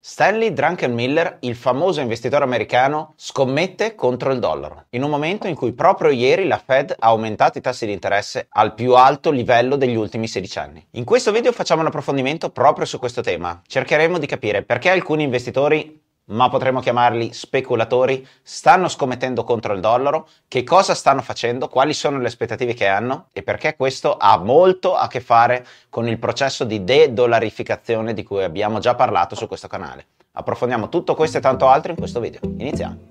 Stanley Drunken Miller, il famoso investitore americano, scommette contro il dollaro, in un momento in cui proprio ieri la Fed ha aumentato i tassi di interesse al più alto livello degli ultimi 16 anni. In questo video facciamo un approfondimento proprio su questo tema. Cercheremo di capire perché alcuni investitori ma potremmo chiamarli speculatori, stanno scommettendo contro il dollaro? Che cosa stanno facendo? Quali sono le aspettative che hanno? E perché questo ha molto a che fare con il processo di de-dollarificazione di cui abbiamo già parlato su questo canale. Approfondiamo tutto questo e tanto altro in questo video. Iniziamo!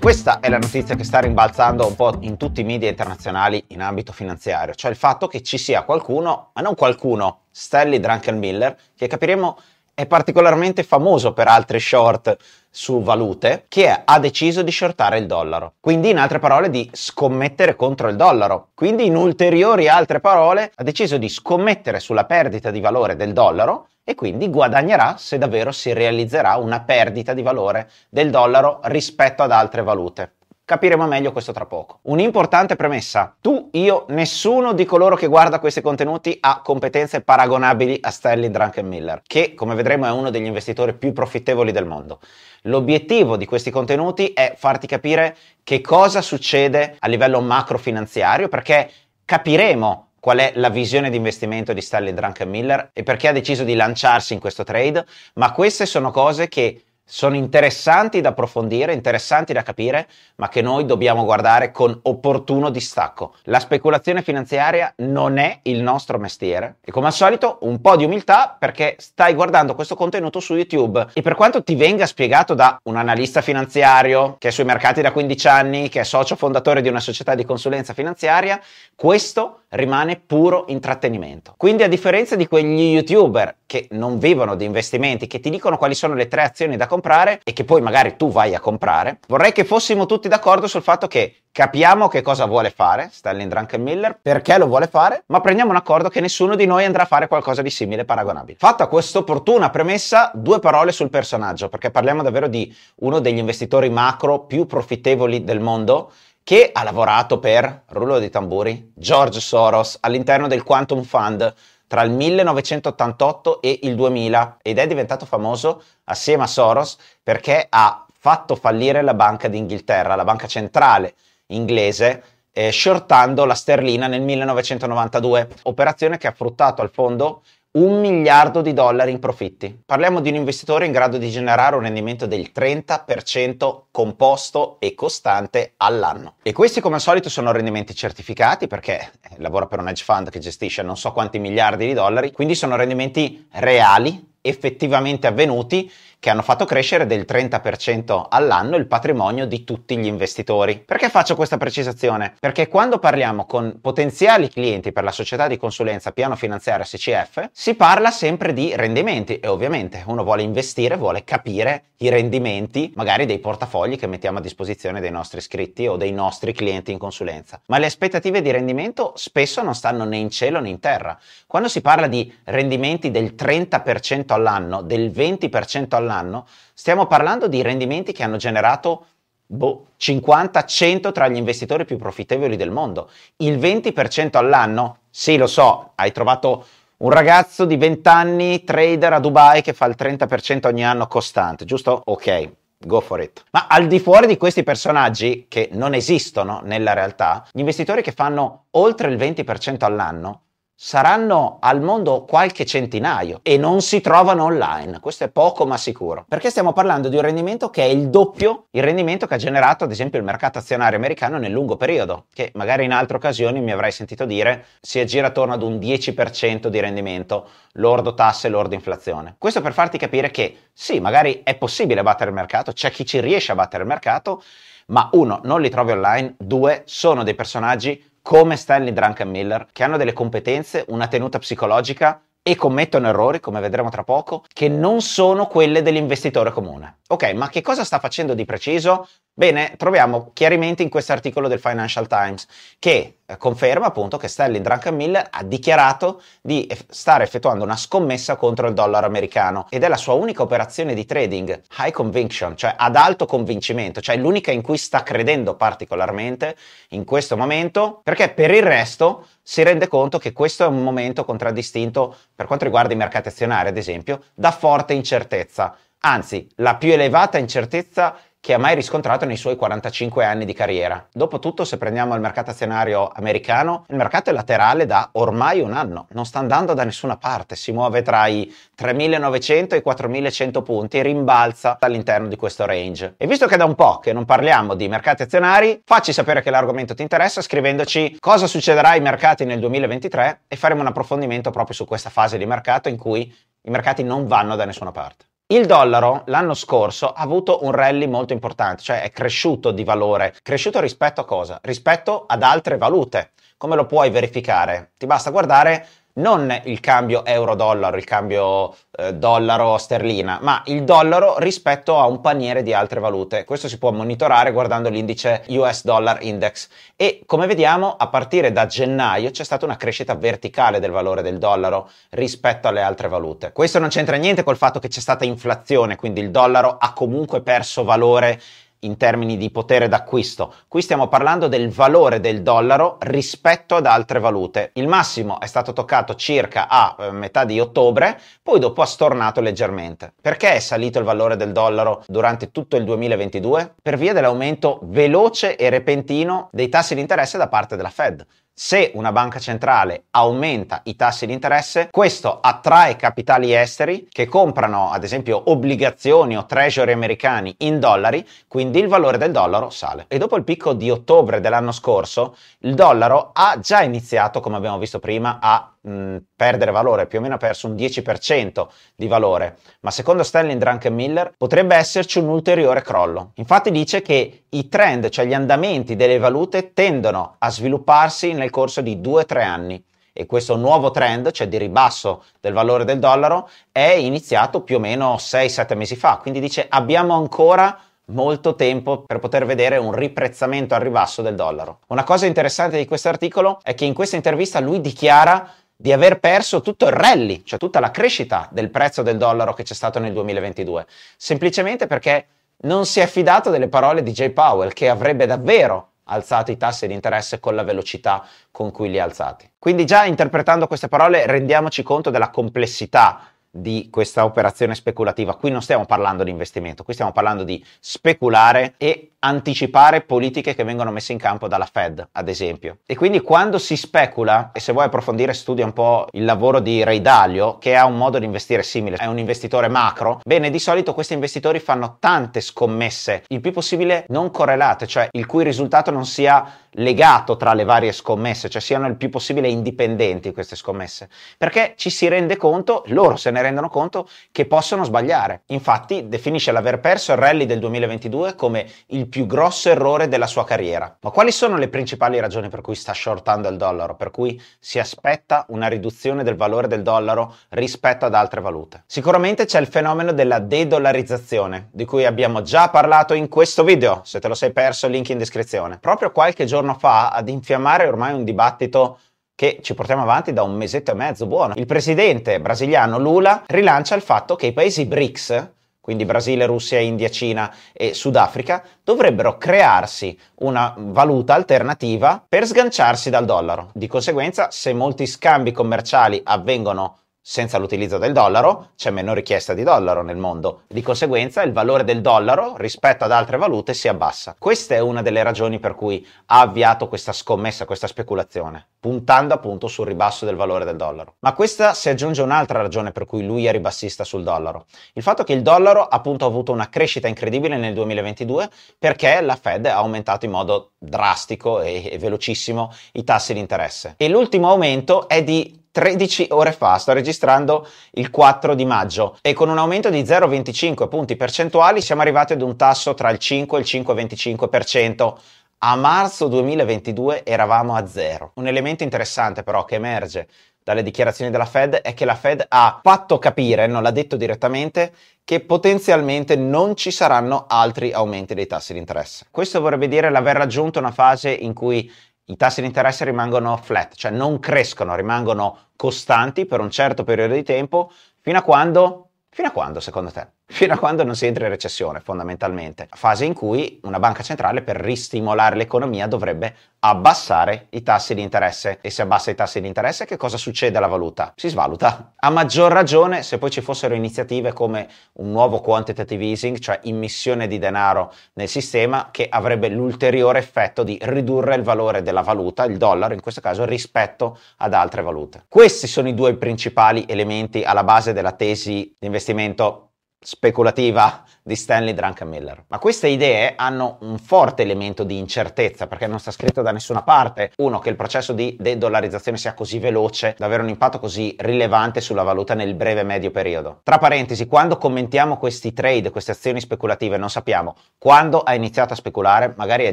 Questa è la notizia che sta rimbalzando un po' in tutti i media internazionali in ambito finanziario, cioè il fatto che ci sia qualcuno, ma non qualcuno, Stanley Drunken Miller, che capiremo è particolarmente famoso per altri short su valute, che ha deciso di shortare il dollaro. Quindi, in altre parole, di scommettere contro il dollaro. Quindi, in ulteriori altre parole, ha deciso di scommettere sulla perdita di valore del dollaro e quindi guadagnerà se davvero si realizzerà una perdita di valore del dollaro rispetto ad altre valute. Capiremo meglio questo tra poco. Un'importante premessa. Tu, io, nessuno di coloro che guarda questi contenuti ha competenze paragonabili a Stanley Miller, che come vedremo è uno degli investitori più profittevoli del mondo. L'obiettivo di questi contenuti è farti capire che cosa succede a livello macrofinanziario, perché capiremo qual è la visione di investimento di Stanley Drunk Miller e perché ha deciso di lanciarsi in questo trade, ma queste sono cose che sono interessanti da approfondire, interessanti da capire, ma che noi dobbiamo guardare con opportuno distacco. La speculazione finanziaria non è il nostro mestiere e come al solito un po' di umiltà perché stai guardando questo contenuto su YouTube e per quanto ti venga spiegato da un analista finanziario che è sui mercati da 15 anni, che è socio fondatore di una società di consulenza finanziaria, questo rimane puro intrattenimento. Quindi a differenza di quegli youtuber che non vivono di investimenti, che ti dicono quali sono le tre azioni da comprare, comprare e che poi magari tu vai a comprare, vorrei che fossimo tutti d'accordo sul fatto che capiamo che cosa vuole fare Stanley Miller, perché lo vuole fare, ma prendiamo un accordo che nessuno di noi andrà a fare qualcosa di simile paragonabile. Fatta questa opportuna premessa, due parole sul personaggio, perché parliamo davvero di uno degli investitori macro più profittevoli del mondo, che ha lavorato per, rullo di tamburi, George Soros all'interno del Quantum Fund, tra il 1988 e il 2000 ed è diventato famoso assieme a Soros perché ha fatto fallire la Banca d'Inghilterra, la banca centrale inglese, eh, shortando la sterlina nel 1992, operazione che ha fruttato al fondo un miliardo di dollari in profitti. Parliamo di un investitore in grado di generare un rendimento del 30% composto e costante all'anno. E questi come al solito sono rendimenti certificati perché eh, lavora per un hedge fund che gestisce non so quanti miliardi di dollari, quindi sono rendimenti reali, effettivamente avvenuti che hanno fatto crescere del 30% all'anno il patrimonio di tutti gli investitori. Perché faccio questa precisazione? Perché quando parliamo con potenziali clienti per la società di consulenza piano finanziario SCF, si parla sempre di rendimenti e ovviamente uno vuole investire, vuole capire i rendimenti magari dei portafogli che mettiamo a disposizione dei nostri iscritti o dei nostri clienti in consulenza. Ma le aspettative di rendimento spesso non stanno né in cielo né in terra. Quando si parla di rendimenti del 30% all'anno, del 20% all'anno, all'anno, stiamo parlando di rendimenti che hanno generato boh, 50-100 tra gli investitori più profittevoli del mondo. Il 20% all'anno? Sì, lo so, hai trovato un ragazzo di 20 anni, trader a Dubai, che fa il 30% ogni anno costante, giusto? Ok, go for it. Ma al di fuori di questi personaggi, che non esistono nella realtà, gli investitori che fanno oltre il 20% all'anno Saranno al mondo qualche centinaio e non si trovano online, questo è poco ma sicuro, perché stiamo parlando di un rendimento che è il doppio il rendimento che ha generato ad esempio il mercato azionario americano nel lungo periodo, che magari in altre occasioni mi avrai sentito dire si aggira attorno ad un 10% di rendimento lordo tasse, lordo inflazione. Questo per farti capire che sì, magari è possibile battere il mercato, c'è chi ci riesce a battere il mercato, ma uno, non li trovi online, due, sono dei personaggi come Stanley Drunk Miller, che hanno delle competenze, una tenuta psicologica e commettono errori, come vedremo tra poco, che non sono quelle dell'investitore comune. Ok, ma che cosa sta facendo di preciso Bene, troviamo chiarimenti in questo articolo del Financial Times che eh, conferma appunto che Sterling Drunken Miller ha dichiarato di stare effettuando una scommessa contro il dollaro americano ed è la sua unica operazione di trading high conviction, cioè ad alto convincimento, cioè l'unica in cui sta credendo particolarmente in questo momento, perché per il resto si rende conto che questo è un momento contraddistinto per quanto riguarda i mercati azionari, ad esempio, da forte incertezza anzi la più elevata incertezza che ha mai riscontrato nei suoi 45 anni di carriera. Dopotutto, se prendiamo il mercato azionario americano, il mercato è laterale da ormai un anno, non sta andando da nessuna parte, si muove tra i 3.900 e i 4.100 punti e rimbalza all'interno di questo range. E visto che da un po' che non parliamo di mercati azionari, facci sapere che l'argomento ti interessa scrivendoci cosa succederà ai mercati nel 2023 e faremo un approfondimento proprio su questa fase di mercato in cui i mercati non vanno da nessuna parte. Il dollaro l'anno scorso ha avuto un rally molto importante, cioè è cresciuto di valore. Cresciuto rispetto a cosa? Rispetto ad altre valute. Come lo puoi verificare? Ti basta guardare non il cambio euro-dollaro, il cambio eh, dollaro-sterlina, ma il dollaro rispetto a un paniere di altre valute. Questo si può monitorare guardando l'indice US Dollar Index e come vediamo a partire da gennaio c'è stata una crescita verticale del valore del dollaro rispetto alle altre valute. Questo non c'entra niente col fatto che c'è stata inflazione, quindi il dollaro ha comunque perso valore in termini di potere d'acquisto. Qui stiamo parlando del valore del dollaro rispetto ad altre valute. Il massimo è stato toccato circa a eh, metà di ottobre, poi dopo ha stornato leggermente. Perché è salito il valore del dollaro durante tutto il 2022? Per via dell'aumento veloce e repentino dei tassi di interesse da parte della Fed se una banca centrale aumenta i tassi di interesse, questo attrae capitali esteri che comprano ad esempio obbligazioni o treasury americani in dollari, quindi il valore del dollaro sale. E dopo il picco di ottobre dell'anno scorso, il dollaro ha già iniziato, come abbiamo visto prima, a mh, mm, perdere valore, più o meno ha perso un 10% di valore, ma secondo Stanley Drunk Miller potrebbe esserci un ulteriore crollo. Infatti dice che i trend, cioè gli andamenti delle valute, tendono a svilupparsi nel corso di 2-3 anni e questo nuovo trend, cioè di ribasso del valore del dollaro, è iniziato più o meno 6-7 mesi fa, quindi dice abbiamo ancora molto tempo per poter vedere un riprezzamento al ribasso del dollaro. Una cosa interessante di questo articolo è che in questa intervista lui dichiara di aver perso tutto il rally, cioè tutta la crescita del prezzo del dollaro che c'è stato nel 2022, semplicemente perché non si è fidato delle parole di Jay Powell che avrebbe davvero alzato i tassi di interesse con la velocità con cui li ha alzati. Quindi già interpretando queste parole rendiamoci conto della complessità di questa operazione speculativa. Qui non stiamo parlando di investimento, qui stiamo parlando di speculare e anticipare politiche che vengono messe in campo dalla Fed, ad esempio. E quindi quando si specula, e se vuoi approfondire studia un po' il lavoro di Ray Dalio, che ha un modo di investire simile, è un investitore macro, bene, di solito questi investitori fanno tante scommesse, il più possibile non correlate, cioè il cui risultato non sia legato tra le varie scommesse, cioè siano il più possibile indipendenti queste scommesse, perché ci si rende conto, loro se ne ne rendano conto che possono sbagliare. Infatti definisce l'aver perso il rally del 2022 come il più grosso errore della sua carriera. Ma quali sono le principali ragioni per cui sta shortando il dollaro, per cui si aspetta una riduzione del valore del dollaro rispetto ad altre valute? Sicuramente c'è il fenomeno della de-dollarizzazione, di cui abbiamo già parlato in questo video, se te lo sei perso link in descrizione. Proprio qualche giorno fa ad infiammare ormai un dibattito che ci portiamo avanti da un mesetto e mezzo buono. Il presidente brasiliano Lula rilancia il fatto che i paesi BRICS, quindi Brasile, Russia, India, Cina e Sudafrica, dovrebbero crearsi una valuta alternativa per sganciarsi dal dollaro. Di conseguenza, se molti scambi commerciali avvengono senza l'utilizzo del dollaro c'è meno richiesta di dollaro nel mondo. Di conseguenza il valore del dollaro rispetto ad altre valute si abbassa. Questa è una delle ragioni per cui ha avviato questa scommessa, questa speculazione, puntando appunto sul ribasso del valore del dollaro. Ma questa si aggiunge un'altra ragione per cui lui è ribassista sul dollaro. Il fatto che il dollaro appunto ha avuto una crescita incredibile nel 2022 perché la Fed ha aumentato in modo drastico e, e velocissimo i tassi di interesse. E l'ultimo aumento è di 13 ore fa, sto registrando il 4 di maggio e con un aumento di 0,25 punti percentuali siamo arrivati ad un tasso tra il 5 e il 5,25%. A marzo 2022 eravamo a zero. Un elemento interessante però che emerge dalle dichiarazioni della Fed è che la Fed ha fatto capire, non l'ha detto direttamente, che potenzialmente non ci saranno altri aumenti dei tassi di interesse. Questo vorrebbe dire l'aver raggiunto una fase in cui i tassi di interesse rimangono flat, cioè non crescono, rimangono costanti per un certo periodo di tempo, fino a quando? Fino a quando secondo te? fino a quando non si entra in recessione fondamentalmente, fase in cui una banca centrale per ristimolare l'economia dovrebbe abbassare i tassi di interesse e se abbassa i tassi di interesse che cosa succede alla valuta? Si svaluta. A maggior ragione se poi ci fossero iniziative come un nuovo quantitative easing, cioè immissione di denaro nel sistema che avrebbe l'ulteriore effetto di ridurre il valore della valuta, il dollaro in questo caso, rispetto ad altre valute. Questi sono i due principali elementi alla base della tesi di investimento speculativa di Stanley Drunkmiller. Ma queste idee hanno un forte elemento di incertezza perché non sta scritto da nessuna parte, uno, che il processo di de-dollarizzazione sia così veloce da avere un impatto così rilevante sulla valuta nel breve medio periodo. Tra parentesi, quando commentiamo questi trade, queste azioni speculative, non sappiamo quando ha iniziato a speculare, magari è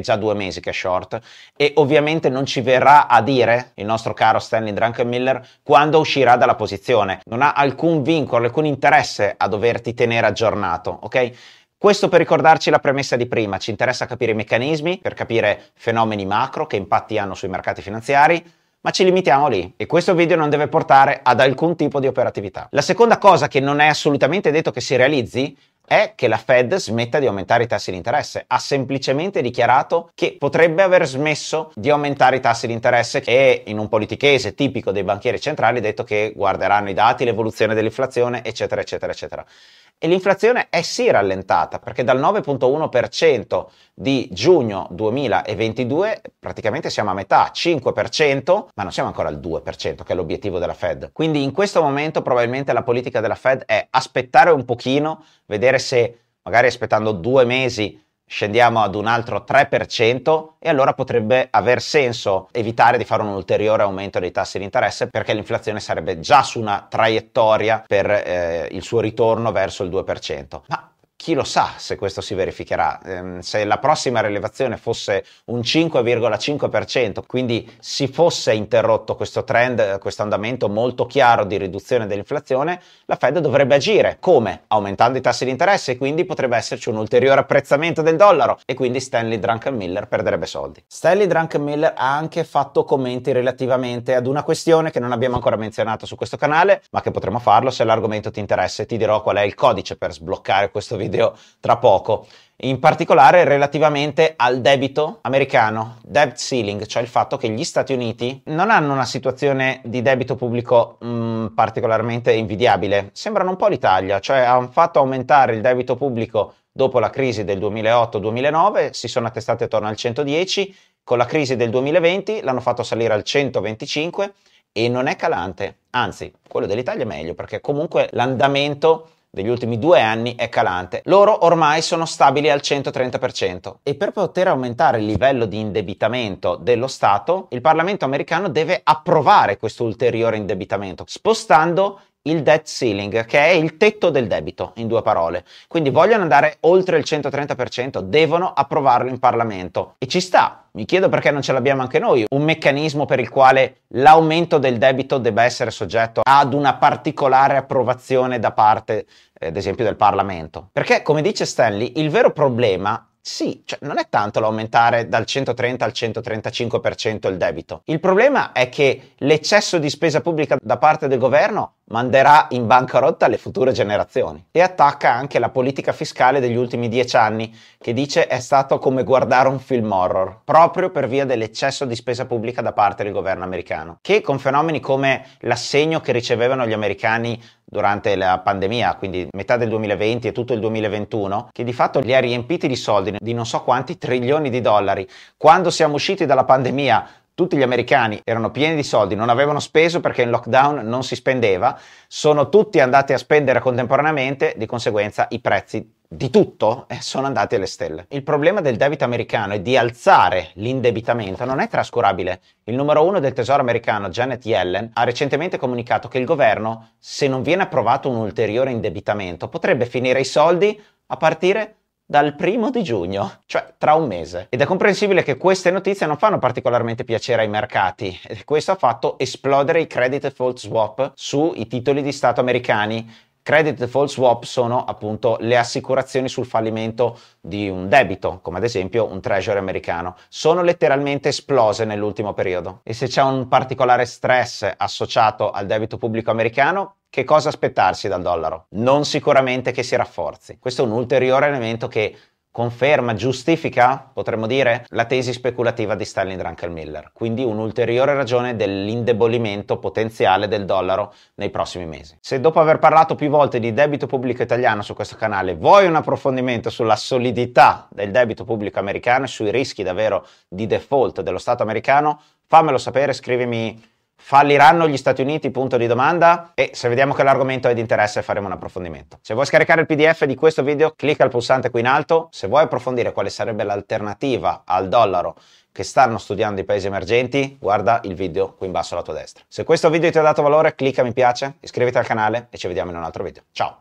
già due mesi che è short e ovviamente non ci verrà a dire il nostro caro Stanley Drunkmiller quando uscirà dalla posizione. Non ha alcun vincolo, alcun interesse a doverti tenere aggiornato, ok? Questo per ricordarci la premessa di prima, ci interessa capire i meccanismi, per capire fenomeni macro che impatti hanno sui mercati finanziari, ma ci limitiamo lì e questo video non deve portare ad alcun tipo di operatività. La seconda cosa che non è assolutamente detto che si realizzi è che la Fed smetta di aumentare i tassi di interesse. Ha semplicemente dichiarato che potrebbe aver smesso di aumentare i tassi di interesse e in un politichese tipico dei banchieri centrali ha detto che guarderanno i dati, l'evoluzione dell'inflazione, eccetera, eccetera, eccetera e l'inflazione è sì rallentata perché dal 9.1% di giugno 2022 praticamente siamo a metà, 5%, ma non siamo ancora al 2% che è l'obiettivo della Fed. Quindi in questo momento probabilmente la politica della Fed è aspettare un pochino, vedere se magari aspettando due mesi scendiamo ad un altro 3% e allora potrebbe aver senso evitare di fare un ulteriore aumento dei tassi di interesse perché l'inflazione sarebbe già su una traiettoria per eh, il suo ritorno verso il 2%. Ma chi lo sa se questo si verificherà? Ehm, se la prossima rilevazione fosse un 5,5%, quindi si fosse interrotto questo trend, questo andamento molto chiaro di riduzione dell'inflazione, la Fed dovrebbe agire. Come? Aumentando i tassi di interesse e quindi potrebbe esserci un ulteriore apprezzamento del dollaro e quindi Stanley Druckenmiller perderebbe soldi. Stanley Druckenmiller ha anche fatto commenti relativamente ad una questione che non abbiamo ancora menzionato su questo canale, ma che potremmo farlo se l'argomento ti interessa e ti dirò qual è il codice per sbloccare questo video video tra poco. In particolare relativamente al debito americano, debt ceiling, cioè il fatto che gli Stati Uniti non hanno una situazione di debito pubblico mh, mm, particolarmente invidiabile. Sembrano un po' l'Italia, cioè hanno fatto aumentare il debito pubblico dopo la crisi del 2008-2009, si sono attestati attorno al 110, con la crisi del 2020 l'hanno fatto salire al 125 e non è calante, anzi quello dell'Italia è meglio perché comunque l'andamento degli ultimi due anni è calante. Loro ormai sono stabili al 130%. E per poter aumentare il livello di indebitamento dello Stato, il Parlamento americano deve approvare questo ulteriore indebitamento, spostando il debt ceiling, che è il tetto del debito, in due parole. Quindi vogliono andare oltre il 130%, devono approvarlo in Parlamento. E ci sta. Mi chiedo perché non ce l'abbiamo anche noi, un meccanismo per il quale l'aumento del debito debba essere soggetto ad una particolare approvazione da parte, eh, ad esempio, del Parlamento. Perché, come dice Stanley, il vero problema sì, cioè non è tanto l'aumentare dal 130 al 135% il debito. Il problema è che l'eccesso di spesa pubblica da parte del governo manderà in bancarotta le future generazioni e attacca anche la politica fiscale degli ultimi dieci anni che dice è stato come guardare un film horror proprio per via dell'eccesso di spesa pubblica da parte del governo americano che con fenomeni come l'assegno che ricevevano gli americani durante la pandemia, quindi metà del 2020 e tutto il 2021, che di fatto li ha riempiti di soldi, di non so quanti trilioni di dollari. Quando siamo usciti dalla pandemia tutti gli americani erano pieni di soldi, non avevano speso perché in lockdown non si spendeva, sono tutti andati a spendere contemporaneamente, di conseguenza i prezzi di tutto eh, sono andati alle stelle. Il problema del debito americano e di alzare l'indebitamento non è trascurabile. Il numero uno del tesoro americano, Janet Yellen, ha recentemente comunicato che il governo, se non viene approvato un ulteriore indebitamento, potrebbe finire i soldi a partire dal primo di giugno, cioè tra un mese. Ed è comprensibile che queste notizie non fanno particolarmente piacere ai mercati questo ha fatto esplodere i credit default swap sui titoli di Stato americani. Credit default swap sono appunto le assicurazioni sul fallimento di un debito, come ad esempio un treasury americano, sono letteralmente esplose nell'ultimo periodo. E se c'è un particolare stress associato al debito pubblico americano, che cosa aspettarsi dal dollaro? Non sicuramente che si rafforzi. Questo è un ulteriore elemento che conferma, giustifica, potremmo dire, la tesi speculativa di Stanley Druckenmiller, quindi un'ulteriore ragione dell'indebolimento potenziale del dollaro nei prossimi mesi. Se dopo aver parlato più volte di debito pubblico italiano su questo canale vuoi un approfondimento sulla solidità del debito pubblico americano e sui rischi davvero di default dello Stato americano, fammelo sapere, scrivimi Falliranno gli Stati Uniti? Punto di domanda. E se vediamo che l'argomento è di interesse faremo un approfondimento. Se vuoi scaricare il PDF di questo video clicca il pulsante qui in alto. Se vuoi approfondire quale sarebbe l'alternativa al dollaro che stanno studiando i paesi emergenti, guarda il video qui in basso alla tua destra. Se questo video ti ha dato valore clicca mi piace, iscriviti al canale e ci vediamo in un altro video. Ciao!